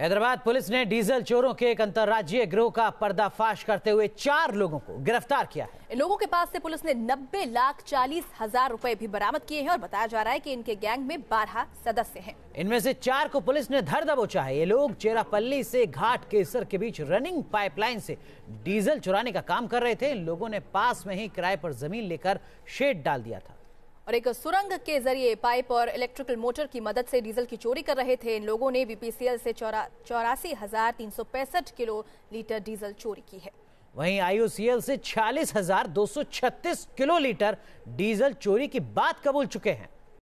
Hyderabad police ने diesel चोरों के एक अंतर्राज्यीय गिरोह का पर्दाफाश करते हुए चार लोगों को गिरफ्तार किया है लोगों के पास से पुलिस ने नब्बे लाख चालीस हजार रूपए भी बरामद किए हैं और बताया जा रहा है कि इनके गैंग में बारह सदस्य हैं। इनमें से चार को पुलिस ने धर दबोचा है ये लोग चेरापल्ली से घाट केसर के बीच रनिंग पाइपलाइन से डीजल चुराने का काम कर रहे थे लोगों ने पास में ही किराए पर जमीन लेकर शेड डाल दिया था और एक सुरंग के जरिए पाइप और इलेक्ट्रिकल मोटर की मदद से डीजल की चोरी कर रहे थे इन लोगों ने बीपीसीएल से चौरा चौरासी हजार तीन सौ पैंसठ किलो लीटर डीजल चोरी की है वहीं आईओसीएल से छियालीस हजार दो सौ छत्तीस किलो लीटर डीजल चोरी की बात कबूल चुके हैं